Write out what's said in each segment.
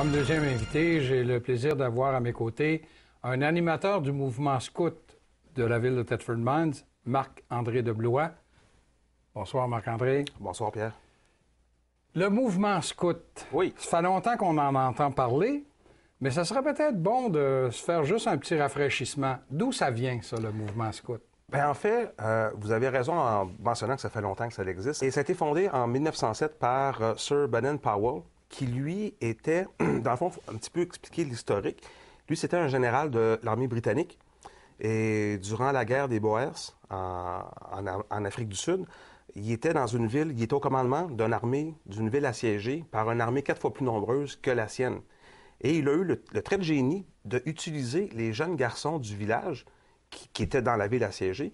Comme deuxième invité, j'ai le plaisir d'avoir à mes côtés un animateur du mouvement scout de la ville de Thetford Mines, Marc-André de Blois. Bonsoir, Marc-André. Bonsoir, Pierre. Le mouvement scout. Oui. Ça fait longtemps qu'on en entend parler, mais ça serait peut-être bon de se faire juste un petit rafraîchissement. D'où ça vient, ça, le mouvement scout? Ben, en fait, euh, vous avez raison en mentionnant que ça fait longtemps que ça existe. Et ça a été fondé en 1907 par euh, Sir Benin Powell, qui lui était, dans le fond, un petit peu expliquer l'historique. Lui, c'était un général de l'armée britannique. Et durant la guerre des Boers en, Afrique du Sud, il était dans une ville, il était au commandement d'une armée, d'une ville assiégée par une armée quatre fois plus nombreuse que la sienne. Et il a eu le, trait de génie d'utiliser les jeunes garçons du village qui étaient dans la ville assiégée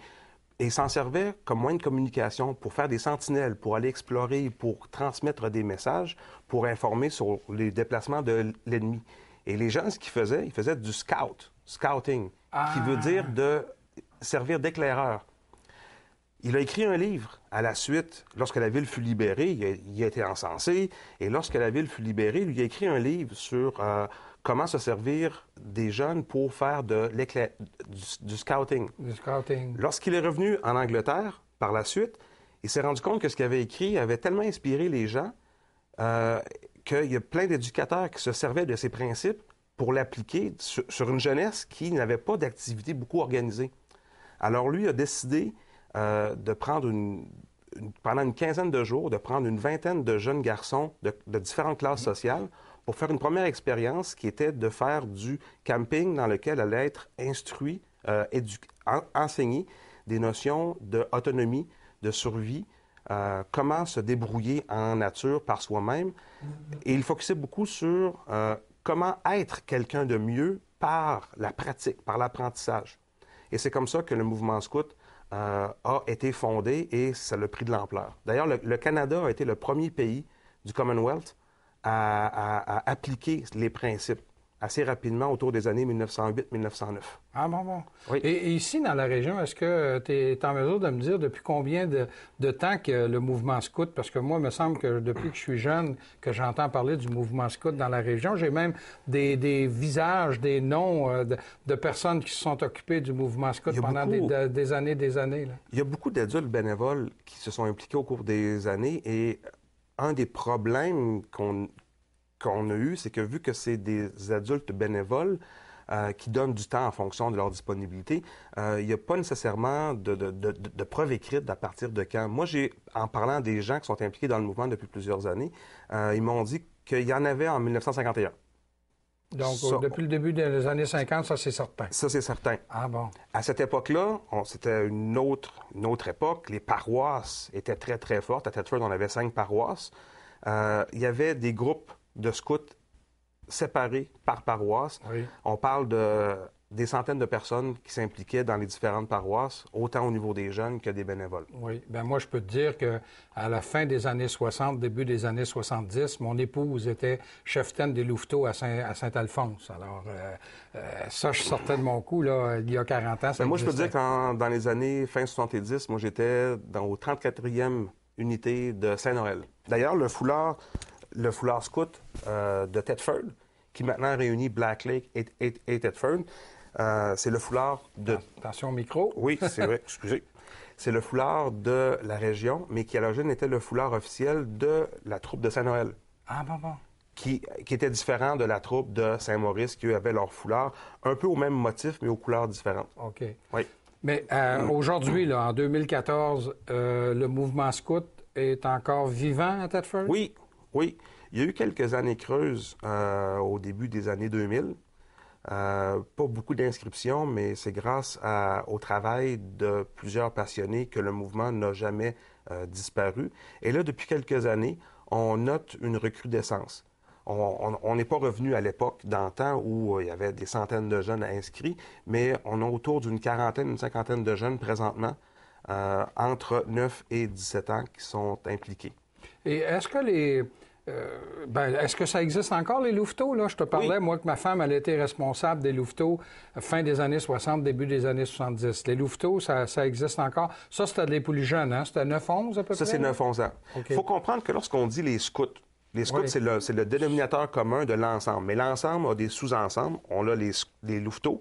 et s'en servait comme moyen de communication pour faire des sentinelles, pour aller explorer, pour transmettre des messages, pour informer sur les déplacements de l'ennemi. Et les gens, ce qu'ils faisaient, ils faisaient du scout, scouting, qui ah. veut dire de servir d'éclaireur. Il a écrit un livre à la suite. Lorsque la ville fut libérée, il a, été encensé. Et lorsque la ville fut libérée, lui, il a écrit un livre sur euh, comment se servir des jeunes pour faire de du, du, scouting. Lorsqu'il est revenu en Angleterre, par la suite, il s'est rendu compte que ce qu'il avait écrit avait tellement inspiré les gens euh, qu'il y a plein d'éducateurs qui se servaient de ses principes pour l'appliquer sur, sur, une jeunesse qui n'avait pas d'activité beaucoup organisée. Alors lui a décidé euh, de prendre une, pendant une quinzaine de jours, de prendre une vingtaine de jeunes garçons de, différentes classes mhm. sociales pour faire une première expérience qui était de faire du camping dans lequel allait être instruit, euh, enseigné des notions d'autonomie, de, survie, euh, comment se débrouiller en nature par soi-même. Mhm. Et il focusait beaucoup sur euh, comment être quelqu'un de mieux par la pratique, par l'apprentissage. Et c'est comme ça que le mouvement scout euh, a été fondée et ça a pris de l'ampleur. D'ailleurs, le, Canada a été le premier pays du Commonwealth à appliquer les principes assez rapidement autour des années 1908-1909. Ah bon, bon. Et, ici, dans la région, est-ce que euh, tu es, en mesure de me dire depuis combien de, temps que le mouvement scout, parce que moi, il me semble que depuis que je suis jeune, que j'entends parler du mouvement scout dans la région, j'ai même des, visages, des noms euh, de, personnes qui se sont occupées du mouvement scout pendant des, années, des années. Il y a beaucoup d'adultes bénévoles qui se sont impliqués au cours des années et un des problèmes qu'on qu'on a eu, c'est que vu que c'est des adultes bénévoles, euh, qui donnent du temps en fonction de leur disponibilité. Euh, il n'y a pas nécessairement de, de, preuves écrites à partir de quand. Moi, j'ai, en parlant des gens qui sont impliqués dans le mouvement depuis plusieurs années, euh, ils m'ont dit qu'il y en avait en 1951. Donc, depuis le début des années 50, ça, c'est certain. Ça, c'est certain. Ah bon? À cette époque-là, c'était une autre, autre époque. Les paroisses étaient très, très fortes. À Tetford, on avait cinq paroisses. il y avait des groupes de scouts séparés par paroisse. On parle de des centaines de personnes qui s'impliquaient dans les différentes paroisses, autant au niveau des jeunes que des bénévoles. Oui, ben moi je peux te dire que à la fin des années 60, début des années 70, mon épouse était tenne des Louveteaux à, Saint, alphonse Alors euh, euh, ça, je sortais de mon coup là il y a 40 ans. Mais ben, moi je peux te dire qu'en dans les années fin 70, moi j'étais dans au 34e unité de Saint-Noël. D'ailleurs, le foulard le foulard scout euh, de Thetford, qui maintenant réunit Black Lake et, et, euh, c'est le foulard de. Attention au micro. Oui, c'est vrai, excusez. C'est le foulard de la région, mais qui à l'origine était le foulard officiel de la troupe de Saint-Noël. Ah, bon, bon. Qui, était différent de la troupe de Saint-Maurice, qui eux, avaient leur foulard, un peu au même motif, mais aux couleurs différentes. OK. Oui. Mais euh, aujourd'hui, là, en 2014, le mouvement scout est encore vivant à Thetford? Oui, oui, il y a eu quelques années creuses euh, au début des années 2000. Euh, pas beaucoup d'inscriptions, mais c'est grâce au travail de plusieurs passionnés que le mouvement n'a jamais euh, disparu. Et là, depuis quelques années, on note une recrudescence. On n'est pas revenu à l'époque d'antan où il y avait des centaines de jeunes inscrits, mais on a autour d'une quarantaine, une cinquantaine de jeunes présentement entre 9 et 17 ans qui sont impliqués. Et est-ce que les. Euh, ben, est-ce que ça existe encore, les louveteaux? Là? Je te parlais, moi, que ma femme, elle était responsable des louveteaux fin des années 60, début des années 70. Les louveteaux, ça, existe encore. Ça, c'était des poules jeunes, hein? C'était 9-11 à peu près? Ça, c'est 9-11 ans. Il faut comprendre que lorsqu'on dit les scouts, les scouts, c'est, le, dénominateur commun de l'ensemble. Mais l'ensemble a des sous-ensembles. On a les, les louveteaux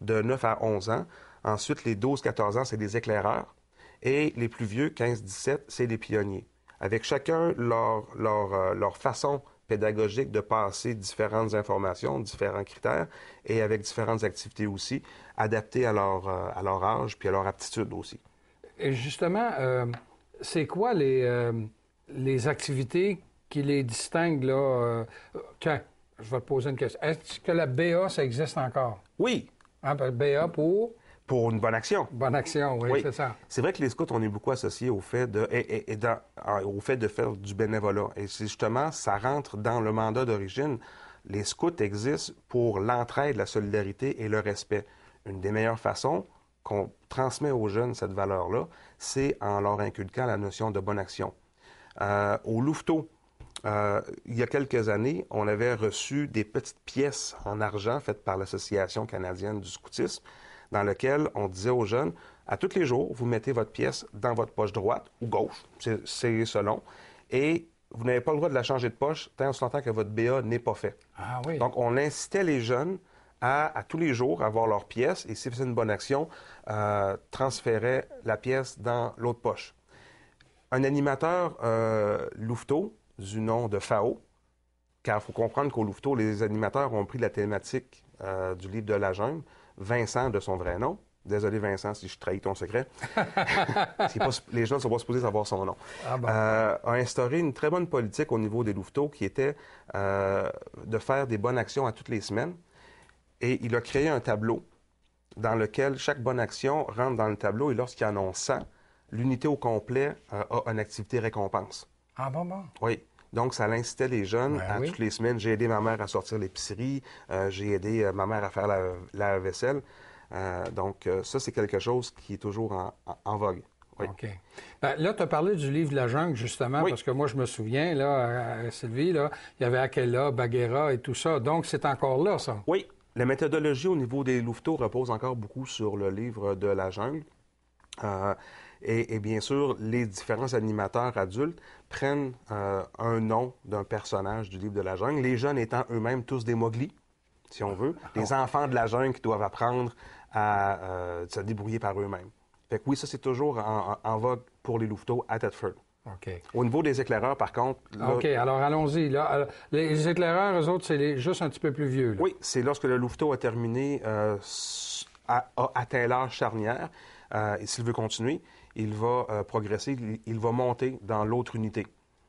de 9 à 11 ans. Ensuite, les 12-14 ans, c'est des éclaireurs. Et les plus vieux, 15-17, c'est des pionniers avec chacun leur, euh, leur, façon pédagogique de passer différentes informations, différents critères et avec différentes activités aussi, adaptées à leur, euh, âge puis à leur aptitude aussi. Et justement, euh, c'est quoi les, activités qui les distinguent là? tiens, je vais te poser une question. Est-ce que la BA, ça existe encore? Oui. Hein, BA pour? pour une bonne action. Bonne action, oui, c'est ça. C'est vrai que les scouts, on est beaucoup associés au fait de, ah, au fait de faire du bénévolat. Et c'est justement, ça rentre dans le mandat d'origine. Les scouts existent pour l'entraide, la solidarité et le respect. Une des meilleures façons qu'on transmet aux jeunes cette valeur-là, c'est en leur inculquant la notion de bonne action. Euh, au Louveteau, euh, il y a quelques années, on avait reçu des petites pièces en argent faites par l'Association canadienne du scoutisme dans lequel on disait aux jeunes, à tous les jours, vous mettez votre pièce dans votre poche droite ou gauche, c'est selon, et vous n'avez pas le droit de la changer de poche tant on que votre BA n'est pas fait. Ah Donc, on incitait les jeunes à, à tous les jours avoir leur pièce et si c'est une bonne action, euh, la pièce dans l'autre poche. Un animateur euh, louveteau du nom de FAO, car il faut comprendre qu'au Louveteau, les animateurs ont pris la thématique euh, du livre de la jungle, Vincent de son vrai nom. Désolé, Vincent, si je trahis ton secret. les gens ne sont pas supposés savoir son nom. Ah euh, a instauré une très bonne politique au niveau des louveteaux qui était euh, de faire des bonnes actions à toutes les semaines. Et il a créé un tableau dans lequel chaque bonne action rentre dans le tableau et lorsqu'il annonce en a 100, l'unité au complet euh, a une activité récompense. Ah bon, bon? Oui. Donc, ça l'incitait les jeunes ben à toutes les semaines. J'ai aidé ma mère à sortir l'épicerie, euh, j'ai aidé euh, ma mère à faire la, vaisselle. Euh, donc, ça, c'est quelque chose qui est toujours en, vogue. OK. Ben, là, tu as parlé du livre de la jungle, justement, parce que moi, je me souviens, là, Sylvie, là, il y avait Akela, Baguera et tout ça. Donc, c'est encore là, ça. Oui. La méthodologie au niveau des louveteaux repose encore beaucoup sur le livre de la jungle. Et, bien sûr, les différents animateurs adultes prennent euh, un nom d'un personnage du livre de la jungle, les jeunes étant eux-mêmes tous des moglis, si on veut, les ah. enfants de la jungle qui doivent apprendre à euh, se débrouiller par eux-mêmes. Fait que oui, ça, c'est toujours en, vogue pour les louveteaux à Thetford. Au niveau des éclaireurs, par contre. OK, alors allons-y. Euh, les éclaireurs, eux autres, c'est juste un petit peu plus vieux. Oui, c'est lorsque le louveteau a terminé, à a, atteint l'âge charnière, et s'il veut continuer, il va euh, progresser, il va monter dans l'autre unité.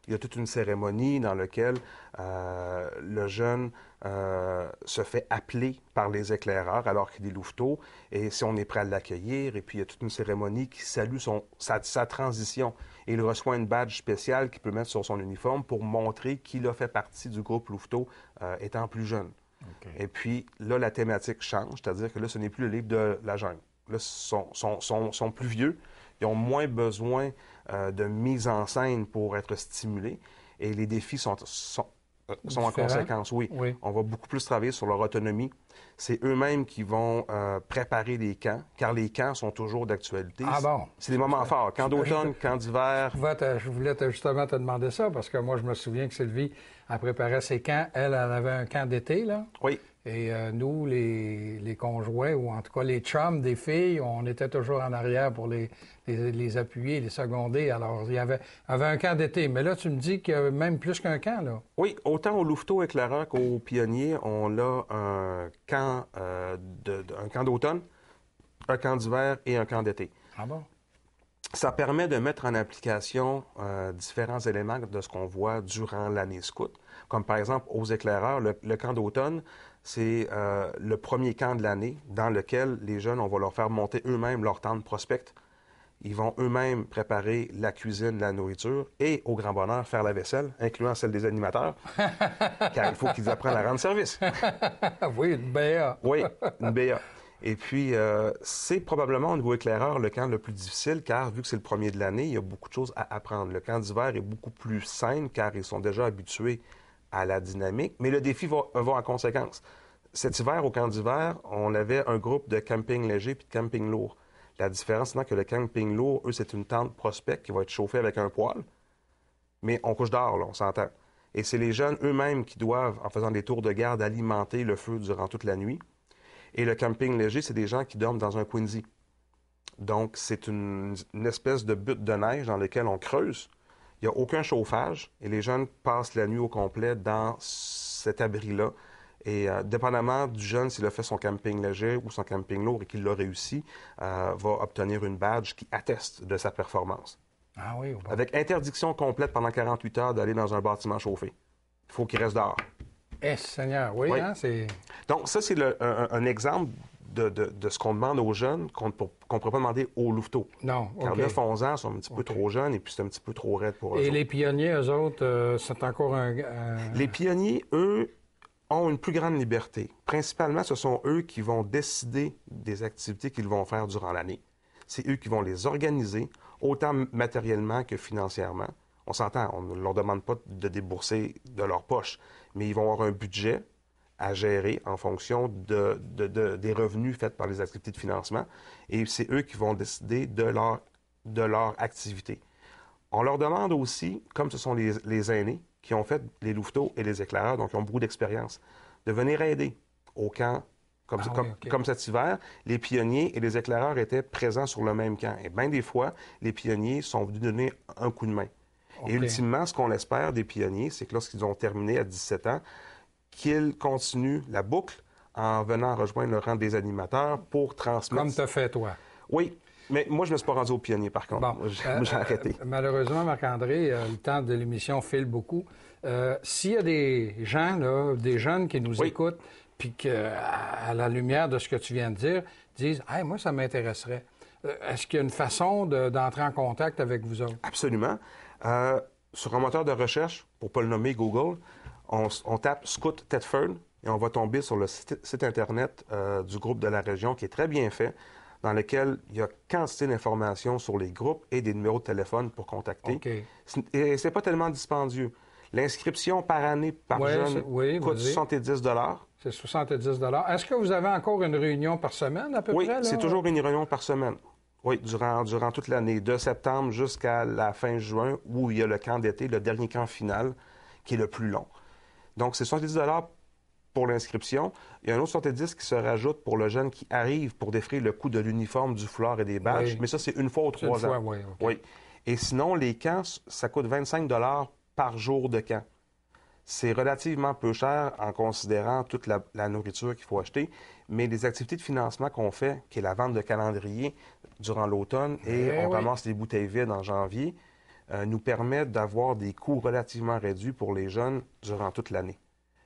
Il y a toute une cérémonie dans laquelle euh, le jeune euh, se fait appeler par les éclaireurs alors qu'il est louveteau, et si on est prêt à l'accueillir, et puis il y a toute une cérémonie qui salue sa, transition. Et il reçoit une badge spéciale qu'il peut mettre sur son uniforme pour montrer qu'il a fait partie du groupe louveteau étant plus jeune. Et puis là, la thématique change, c'est-à-dire que là, ce n'est plus le livre de la jeune. Là, sont, sont plus vieux, ils ont moins besoin euh, de mise en scène pour être stimulés et les défis sont, sont, euh, en conséquence, oui. On va beaucoup plus travailler sur leur autonomie. C'est eux-mêmes qui vont euh, préparer les camps, car les camps sont toujours d'actualité. Ah bon? C'est des moments forts. Camp d'automne, camp d'hiver. Je voulais justement te demander ça, parce que moi, je me souviens que Sylvie, elle préparait ses camps. Elle, elle avait un camp d'été, là. Oui. Et euh, nous, les, conjoints, ou en tout cas les chums des filles, on était toujours en arrière pour les, les, appuyer, les seconder. Alors, il y avait, un camp d'été. Mais là, tu me dis qu'il y a même plus qu'un camp, là. Oui, autant au Louveteau éclaireur qu'au Pionnier, on a un camp, euh, camp d'automne, un camp d'hiver et un camp d'été. Ah bon? ça permet de mettre en application euh, différents éléments de ce qu'on voit durant l'année scout, comme par exemple aux éclaireurs, le, camp d'automne, c'est euh, le premier camp de l'année dans lequel les jeunes, on va leur faire monter eux-mêmes leur temps de prospect. Ils vont eux-mêmes préparer la cuisine, la nourriture et, au grand bonheur, faire la vaisselle, incluant celle des animateurs, car il faut qu'ils apprennent à rendre service. oui, une BA. oui, une BA. Et puis, euh, c'est probablement au niveau éclaireur le camp le plus difficile, car vu que c'est le premier de l'année, il y a beaucoup de choses à apprendre. Le camp d'hiver est beaucoup plus sain, car ils sont déjà habitués à la dynamique, mais le défi va avoir en conséquence. Cet hiver, au camp d'hiver, on avait un groupe de camping léger puis de camping lourd. La différence, c'est que le camping lourd, eux, c'est une tente prospect qui va être chauffée avec un poêle, mais on couche dehors, là, on s'entend. Et c'est les jeunes eux-mêmes qui doivent, en faisant des tours de garde, alimenter le feu durant toute la nuit. Et le camping léger, c'est des gens qui dorment dans un Quincy. Donc, c'est une, espèce de butte de neige dans lequel on creuse. Il n'y a aucun chauffage et les jeunes passent la nuit au complet dans cet abri-là. Et euh, dépendamment du jeune, s'il a fait son camping léger ou son camping lourd et qu'il l'a réussi, euh, va obtenir une badge qui atteste de sa performance. Ah oui, Avec interdiction complète pendant 48 heures d'aller dans un bâtiment chauffé. Il faut qu'il reste dehors. Eh, Seigneur, oui, hein, Donc, ça, c'est un, exemple de, ce qu'on demande aux jeunes qu'on ne pourrait pas demander aux louveteaux. Non. Car 9-11 ans, sont un petit peu trop jeunes et puis c'est un petit peu trop raide pour eux. Et les pionniers, eux autres, euh, c'est encore un. Les pionniers, eux, ont une plus grande liberté. Principalement, ce sont eux qui vont décider des activités qu'ils vont faire durant l'année. C'est eux qui vont les organiser, autant matériellement que financièrement. On s'entend, on ne leur demande pas de débourser de leur poche, mais ils vont avoir un budget à gérer en fonction des revenus faits par les activités de financement. Et c'est eux qui vont décider de leur, de leur activité. On leur demande aussi, comme ce sont les, aînés qui ont fait les louveteaux et les éclaireurs, donc qui ont beaucoup d'expérience, de venir aider au camp. Ah comme, cet hiver, les pionniers et les éclaireurs étaient présents sur le même camp. Et bien des fois, les pionniers sont venus donner un coup de main. Et ultimement, ce qu'on espère des pionniers, c'est que lorsqu'ils ont terminé à 17 ans, qu'ils continuent la boucle en venant rejoindre le rang des animateurs pour transmettre. Comme as fait, toi. Oui. Mais moi, je ne me suis pas rendu au pionnier, par contre. Euh, euh, malheureusement, Marc-André, euh, le temps de l'émission file beaucoup. S'il y a des gens, des jeunes qui nous écoutent, puis qu'à la lumière de ce que tu viens de dire, disent ah, moi, ça m'intéresserait. Est-ce qu'il y a une façon d'entrer en contact avec vous autres? Absolument sur un moteur de recherche, pour ne pas le nommer Google, on, tape Scout Tedford et on va tomber sur le site, Internet euh, du groupe de la région qui est très bien fait, dans lequel il y a quantité d'informations sur les groupes et des numéros de téléphone pour contacter. Et c'est pas tellement dispendieux. L'inscription par année par jeune coûte 70 C'est 70 Est-ce que vous avez encore une réunion par semaine à peu près? Oui, c'est toujours une réunion par semaine. Oui, durant, toute l'année, de septembre jusqu'à la fin juin, où il y a le camp d'été, le dernier camp final, qui est le plus long. Donc, c'est 70 pour l'inscription. Il y a un autre 70 qui se rajoute pour le jeune qui arrive pour défrayer le coût de l'uniforme, du fleur et des badges. Mais ça, c'est une fois ou trois ans. oui, Et sinon, les camps, ça coûte 25 par jour de camp. C'est relativement peu cher en considérant toute la, la nourriture qu'il faut acheter, mais les activités de financement qu'on fait, qui est la vente de calendrier, durant l'automne et eh on commence ramasse les bouteilles vides en janvier, euh, nous permettent d'avoir des coûts relativement réduits pour les jeunes durant toute l'année.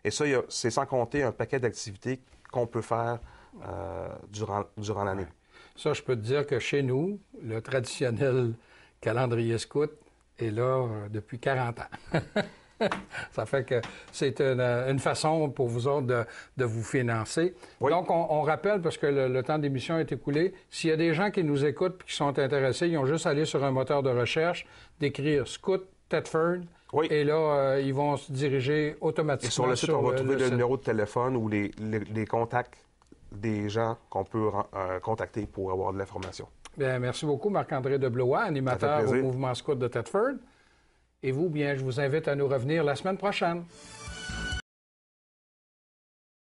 Et ça, c'est sans compter un paquet d'activités qu'on peut faire euh, durant, durant l'année. Ça, je peux te dire que chez nous, le traditionnel calendrier scout est là euh, depuis 40 ans. ça fait que c'est euh, une, façon pour vous autres de, vous financer. Donc, on, rappelle, parce que le, temps d'émission est écoulé, s'il y a des gens qui nous écoutent et qui sont intéressés, ils ont juste aller sur un moteur de recherche, d'écrire Scout Tetford. Et là, euh, ils vont se diriger automatiquement. Et sur le site, on va euh, trouver le, numéro de téléphone ou les, contacts des gens qu'on peut contacter pour avoir de l'information. Bien, merci beaucoup, Marc-André blois animateur au mouvement Scout de Tetford. Et vous, bien, je vous invite à nous revenir la semaine prochaine.